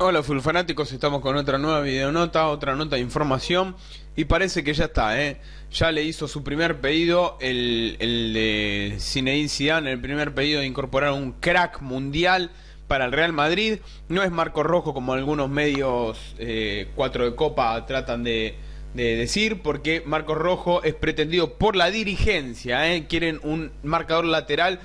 Hola Fulfanáticos, estamos con otra nueva videonota, otra nota de información y parece que ya está, ¿eh? ya le hizo su primer pedido el, de Zinedine Zidane, el primer pedido de incorporar un crack mundial para el Real Madrid, no es Marco Rojo como algunos medios eh, cuatro de copa tratan de, decir, porque Marco Rojo es pretendido por la dirigencia, ¿eh? quieren un marcador lateral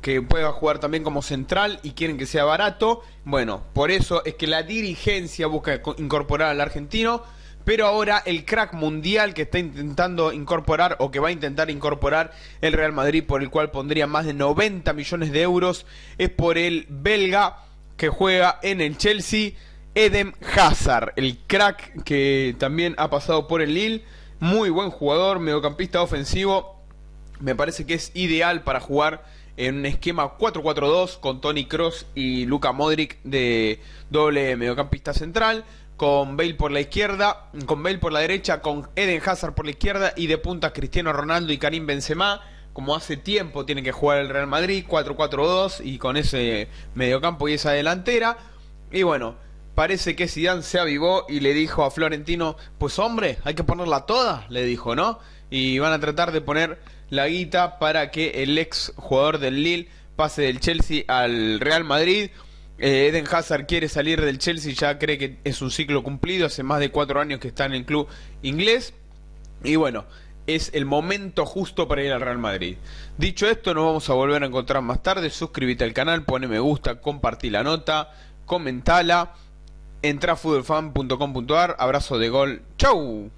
que pueda jugar también como central y quieren que sea barato. Bueno, por eso es que la dirigencia busca incorporar al argentino. Pero ahora el crack mundial que está intentando incorporar o que va a intentar incorporar el Real Madrid, por el cual pondría más de 90 millones de euros, es por el belga que juega en el Chelsea, Eden Hazard, el crack que también ha pasado por el Lille. Muy buen jugador, mediocampista ofensivo. Me parece que es ideal para jugar en un esquema 4-4-2 con Tony Cross y Luca Modric de doble mediocampista central, con Bale por la izquierda, con Bale por la derecha, con Eden Hazard por la izquierda y de puntas Cristiano Ronaldo y Karim Benzema. Como hace tiempo tiene que jugar el Real Madrid 4-4-2 y con ese mediocampo y esa delantera. Y bueno, parece que Zidane se avivó y le dijo a Florentino, "Pues hombre, hay que ponerla toda", le dijo, ¿no? Y van a tratar de poner la guita para que el ex jugador del Lille pase del Chelsea al Real Madrid. Eh, Eden Hazard quiere salir del Chelsea, ya cree que es un ciclo cumplido, hace más de cuatro años que está en el club inglés. Y bueno, es el momento justo para ir al Real Madrid. Dicho esto, nos vamos a volver a encontrar más tarde. Suscríbete al canal, pone me gusta, compartí la nota, comentala. Entra a futbolfan.com.ar. Abrazo de gol. ¡Chau!